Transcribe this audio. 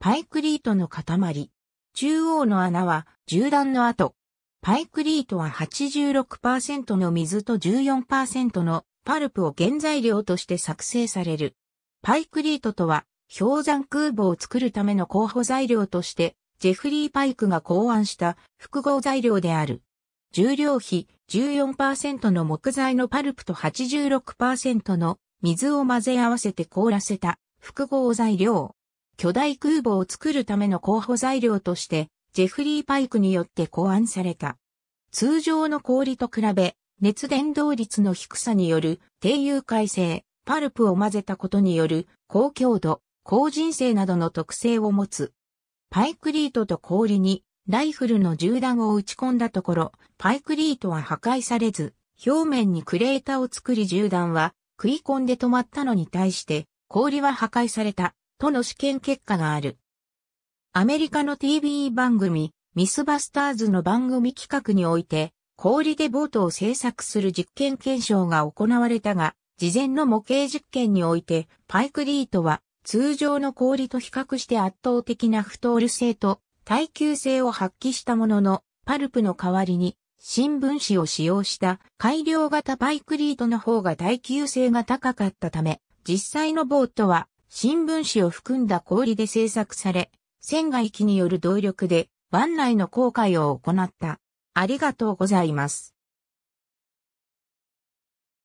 パイクリートの塊。中央の穴は銃弾の跡。パイクリートは86%の水と14%のパルプを原材料として作成される。パイクリートとは氷山空母を作るための候補材料としてジェフリー・パイクが考案した複合材料である。重量比14%の木材のパルプと86%の水を混ぜ合わせて凍らせた複合材料。巨大空母を作るための候補材料として、ジェフリー・パイクによって考案された。通常の氷と比べ、熱伝導率の低さによる低融解性、パルプを混ぜたことによる高強度、高人性などの特性を持つ。パイクリートと氷にライフルの銃弾を打ち込んだところ、パイクリートは破壊されず、表面にクレーターを作り銃弾は食い込んで止まったのに対して、氷は破壊された。との試験結果がある。アメリカの TV 番組、ミスバスターズの番組企画において、氷でボートを製作する実験検証が行われたが、事前の模型実験において、パイクリートは通常の氷と比較して圧倒的な不トー性と耐久性を発揮したものの、パルプの代わりに新聞紙を使用した改良型パイクリートの方が耐久性が高かったため、実際のボートは新聞紙を含んだ氷で製作され、船外機による動力で湾内の航海を行った。ありがとうございます。